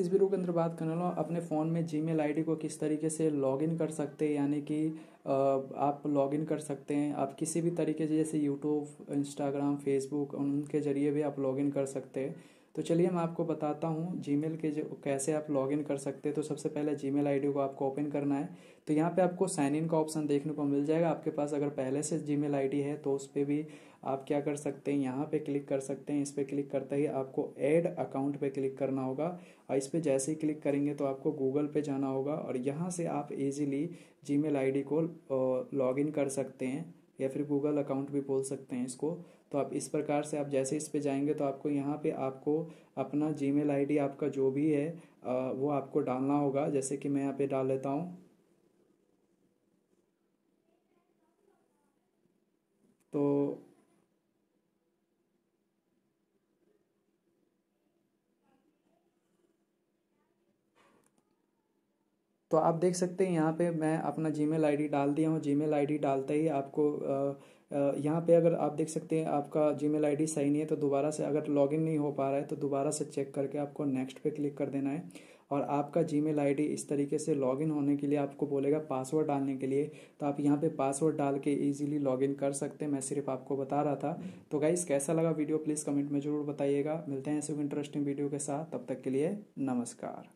इस वीडियो के अंदर बात करने वाला अपने फ़ोन में जी मेल को किस तरीके से लॉगिन कर सकते हैं यानी कि आप लॉगिन कर सकते हैं आप किसी भी तरीके से जैसे यूट्यूब इंस्टाग्राम फेसबुक उनके ज़रिए भी आप लॉगिन कर सकते हैं तो चलिए मैं आपको बताता हूँ जीमेल के जो कैसे आप लॉगिन कर सकते हैं तो सबसे पहले जीमेल आईडी को आपको ओपन करना है तो यहाँ पे आपको साइन इन का ऑप्शन देखने को मिल जाएगा आपके पास अगर पहले से जीमेल आईडी है तो उस पर भी आप क्या कर सकते हैं यहाँ पे क्लिक कर सकते हैं इस पर क्लिक करते ही आपको ऐड अकाउंट पे क्लिक करना होगा और इस पर जैसे ही क्लिक करेंगे तो आपको गूगल पे जाना होगा और यहाँ से आप इजीली जीमेल आईडी को लॉगिन कर सकते हैं या फिर गूगल अकाउंट भी बोल सकते हैं इसको तो आप इस प्रकार से आप जैसे इस पे जाएंगे तो आपको यहाँ पे आपको अपना जी मेल आपका जो भी है वो आपको डालना होगा जैसे कि मैं यहाँ पे डाल लेता हूँ तो आप देख सकते हैं यहाँ पे मैं अपना जी मेल डाल दिया हूँ जी मेल डालते ही आपको यहाँ पे अगर आप देख सकते हैं आपका जी मेल सही नहीं है तो दोबारा से अगर लॉगिन नहीं हो पा रहा है तो दोबारा से चेक करके आपको नेक्स्ट पे क्लिक कर देना है और आपका जी मेल इस तरीके से लॉगिन होने के लिए आपको बोलेगा पासवर्ड डालने के लिए तो आप यहाँ पे पासवर्ड डाल के ईजिली लॉगिन कर सकते हैं मैं सिर्फ आपको बता रहा था तो गाइस कैसा लगा वीडियो प्लीज़ कमेंट में ज़रूर बताइएगा मिलते हैं ऐसे इंटरेस्टिंग वीडियो के साथ तब तक के लिए नमस्कार